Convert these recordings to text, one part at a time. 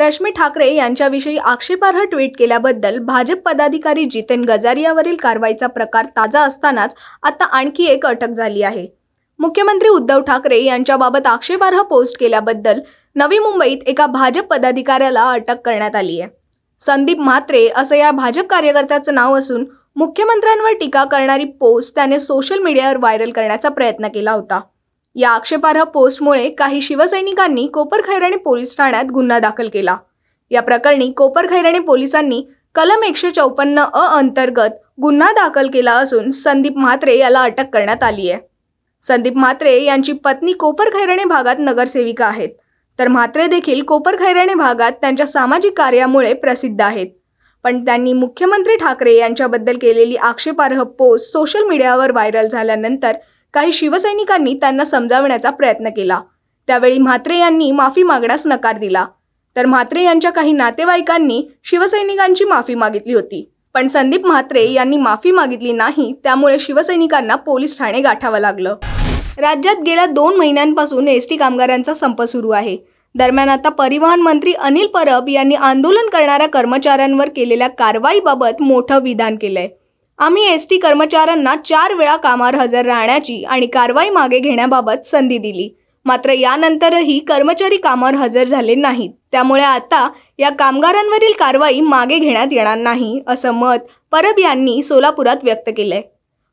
रश्मी ठाकरे यांच्याविषयी आक्षेपार्ह ट्विट केल्याबद्दल भाजप पदाधिकारी जितेन गजारियावरील कारवाईचा प्रकार ताजा असतानाच आता आणखी एक अटक झाली आहे मुख्यमंत्री उद्धव ठाकरे यांच्याबाबत आक्षेपार्ह पोस्ट केल्याबद्दल नवी मुंबईत एका भाजप पदाधिकाऱ्याला अटक करण्यात आली आहे संदीप म्हात्रे असं या भाजप कार्यकर्त्याचं नाव असून मुख्यमंत्र्यांवर टीका करणारी पोस्ट त्याने सोशल मीडियावर व्हायरल करण्याचा प्रयत्न केला होता या आक्षेपार्ह पोस्टमुळे काही शिवसैनिकांनी कोपर पोलीस ठाण्यात गुन्हा दाखल केला या प्रकरणी कोपर पोलिसांनी कलम एकशे चौपन्न अ अंतर्गत गुन्हा दाखल केला असून संदीप म्हात्रे याला अटक करण्यात आली आहे संदीप म्हात्रे यांची पत्नी कोपर भागात नगरसेविका आहेत तर म्हात्रे देखील कोपर खैराणे भागात त्यांच्या सामाजिक कार्यामुळे प्रसिद्ध आहेत पण त्यांनी मुख्यमंत्री ठाकरे यांच्याबद्दल केलेली आक्षेपार्ह पोस्ट सोशल मीडियावर व्हायरल झाल्यानंतर काही शिवसैनिकांनी त्यांना समजावण्याचा प्रयत्न केला त्यावेळी म्हात्रे यांनी माफी मागण्यास नकार दिला तर म्हात्रे यांच्या काही नातेवाईकांनी शिवसैनिकांची माफी मागितली होती पण संदीप म्हात्रे यांनी माफी मागितली नाही त्यामुळे शिवसैनिकांना पोलीस ठाणे गाठावं लागलं राज्यात गेल्या दोन महिन्यांपासून एस टी कामगारांचा संप सुरू आहे दरम्यान आता परिवहन मंत्री अनिल परब यांनी आंदोलन करणाऱ्या कर्मचाऱ्यांवर केलेल्या कारवाईबाबत मोठं विधान केलंय आम्ही एस टी कर्मचाऱ्यांना चार वेळा कामावर हजर राहण्याची आणि कारवाई मागे घेण्याबाबत संधी दिली मात्र यानंतरही कर्मचारी कामावर हजर झाले नाहीत त्यामुळे आता या कामगारांवरील कारवाई मागे घेण्यात येणार नाही असं मत परब यांनी सोलापुरात व्यक्त केलंय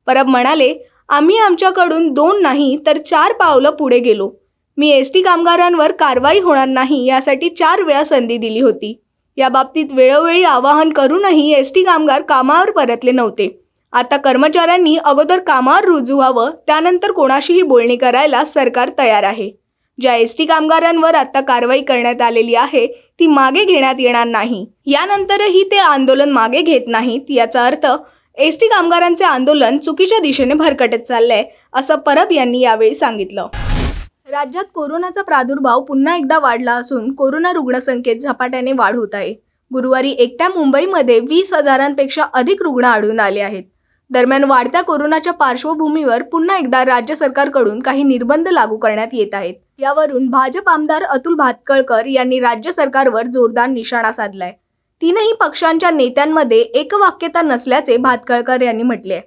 परब म्हणाले आम्ही आमच्याकडून दोन नाही तर चार पावलं पुढे गेलो मी एस टी कामगारांवर कारवाई होणार नाही यासाठी चार वेळा संधी दिली होती याबाबतीत वेळोवेळी आवाहन करूनही एस टी कामगार कामावर परतले नव्हते आता कर्मचाऱ्यांनी अगोदर कामावर रुजू व्हावं त्यानंतर कोणाशीही बोलणी करायला सरकार तयार आहे ज्या एस टी कामगारांवर आता कारवाई करण्यात आलेली आहे ती मागे घेण्यात येणार नाही यानंतरही ते आंदोलन मागे घेत नाहीत याचा अर्थ एस टी कामगारांचे आंदोलन चुकीच्या दिशेने भरकटत चाललंय असं परब यांनी यावेळी सांगितलं राज्यात कोरोनाचा प्रादुर्भाव पुन्हा एकदा वाढला असून कोरोना रुग्णसंख्येत झपाट्याने वाढ होत आहे गुरुवारी एकट्या मुंबईमध्ये वीस हजारांपेक्षा अधिक रुग्ण आढळून आले आहेत दरम्यान वाढत्या कोरोनाच्या पार्श्वभूमीवर पुन्हा एकदा राज्य सरकारकडून काही निर्बंध लागू करण्यात येत आहेत यावरून भाजप आमदार अतुल भातकळकर यांनी राज्य सरकारवर जोरदार निशाणा साधलाय तीनही पक्षांच्या नेत्यांमध्ये एकवाक्यता नसल्याचे भातकळकर यांनी म्हटले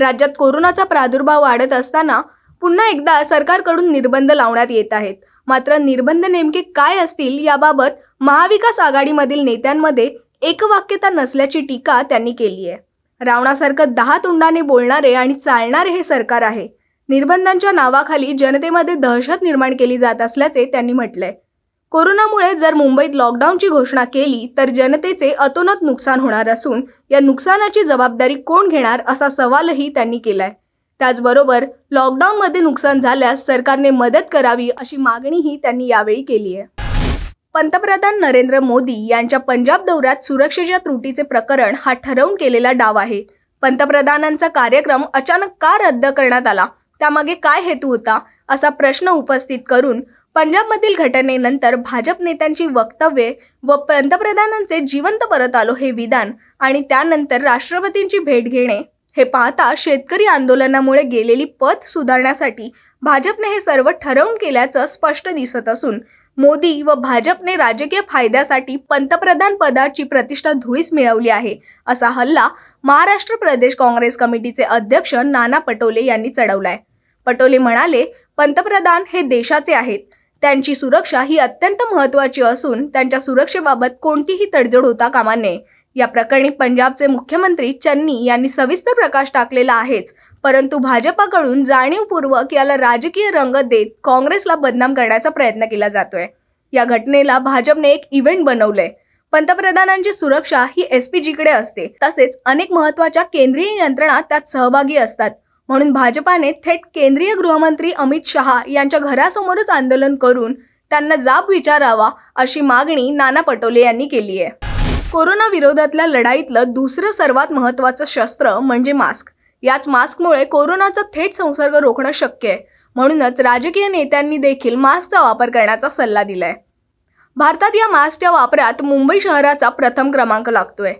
राज्यात कोरोनाचा प्रादुर्भाव वाढत असताना पुन्हा एकदा सरकारकडून निर्बंध लावण्यात येत आहेत मात्र निर्बंध नेमके काय असतील याबाबत महाविकास आघाडीमधील नेत्यांमध्ये एकवाक्यता नसल्याची टीका त्यांनी केली आहे रावणासारखं दहा तोंडाने बोलणारे आणि चालणारे हे सरकार आहे निर्बंधांच्या नावाखाली जनतेमध्ये दहशत निर्माण केली जात असल्याचे त्यांनी म्हटलंय कोरोनामुळे जर मुंबईत लॉकडाऊनची घोषणा केली तर जनतेचे अतोनात नुकसान होणार असून या नुकसानाची जबाबदारी कोण घेणार असा सवालही त्यांनी केलाय त्याचबरोबर लॉकडाऊनमध्ये नुकसान झाल्यास सरकारने मदत करावी अशी मागणीही त्यांनी यावेळी केली आहे पंतप्रधान नरेंद्र मोदी यांच्या पंजाब दौऱ्यात सुरक्षेच्या त्रुटीचे प्रकरण हा ठरवून केलेला डाव आहे पंतप्रधानांचा कार्यक्रम अचानक का रद्द करण्यात आला त्यामागे काय हेतू होता असा प्रश्न उपस्थित करून पंजाबमधील घटनेनंतर भाजप नेत्यांची वक्तव्ये व पंतप्रधानांचे जिवंत परत आलो हे विधान आणि त्यानंतर राष्ट्रपतींची भेट घेणे हे पाहता शेतकरी आंदोलनामुळे गेलेली पथ सुधारण्यासाठी भाजपने हे सर्व ठरवून केल्याचं स्पष्ट दिसत असून मोदी व भाजपने राजकीय फायद्यासाठी पंतप्रधान पदाची प्रतिष्ठा धुळीस मिळवली आहे असा हल्ला महाराष्ट्र प्रदेश काँग्रेस कमिटीचे अध्यक्ष नाना पटोले यांनी चढवलाय पटोले म्हणाले पंतप्रधान हे देशाचे आहेत त्यांची सुरक्षा ही अत्यंत महत्त्वाची असून त्यांच्या सुरक्षेबाबत कोणतीही तडजोड होता कामा नये या प्रकरणी पंजाबचे मुख्यमंत्री चन्नी यांनी सविस्तर प्रकाश टाकलेला आहेच परंतु भाजपाकडून जाणीवपूर्वक याला राजकीय रंग देत काँग्रेसला बदनाम करण्याचा प्रयत्न केला जातोय या घटनेला भाजपने एक इव्हेंट बनवलंय पंतप्रधानांची सुरक्षा ही एस पी असते तसेच अनेक महत्वाच्या केंद्रीय यंत्रणा त्यात सहभागी असतात म्हणून भाजपाने थेट केंद्रीय गृहमंत्री अमित शहा यांच्या घरासमोरच आंदोलन करून त्यांना जाब विचारावा अशी मागणी नाना पटोले यांनी केली आहे कोरोना विरोधातल्या लढाईतलं दुसरं सर्वात महत्वाचं शस्त्र म्हणजे मास्क याच मास्कमुळे कोरोनाचा थेट संसर्ग रोखणं शक्य आहे म्हणूनच राजकीय नेत्यांनी देखील मास्कचा वापर करण्याचा सल्ला दिलाय भारतात या मास्कच्या वापरात मुंबई शहराचा प्रथम क्रमांक लागतोय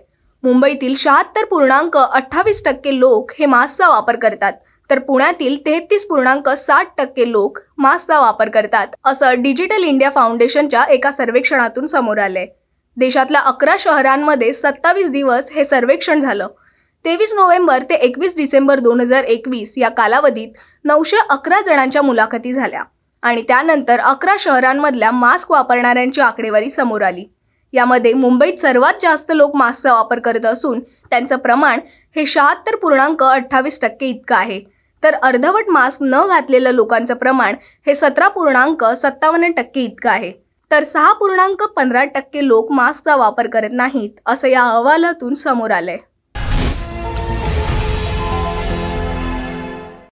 मुंबईतील शहात्तर पूर्णांक अठ्ठावीस टक्के लोक हे मास्कचा वापर करतात तर पुण्यातील तेहतीस पूर्णांक साठ टक्के लोक मास्कचा वापर करतात असं डिजिटल इंडिया फाउंडेशनच्या एका सर्वेक्षणातून समोर आलंय देशातल्या अकरा शहरांमध्ये सत्तावीस दिवस हे सर्वेक्षण झालं तेवीस नोव्हेंबर ते एकवीस डिसेंबर दोन हजार एकवीस या कालावधीत नऊशे अकरा जणांच्या मुलाखती झाल्या आणि त्यानंतर अकरा शहरांमधल्या मास्क वापरणाऱ्यांची आकडेवारी समोर आली यामध्ये मुंबईत सर्वात जास्त लोक मास्कचा वापर करत असून त्यांचं प्रमाण हे शहात्तर पूर्णांक अठ्ठावीस टक्के इतकं आहे तर अर्धवट मास्क न घातलेल्या लोकांचं प्रमाण हे सतरा पूर्णांक सत्तावन्न टक्के इतकं आहे तर सहा पूर्णांक पंधरा टक्के लोक मास्कचा वापर करत नाहीत असं या अहवालातून समोर आलंय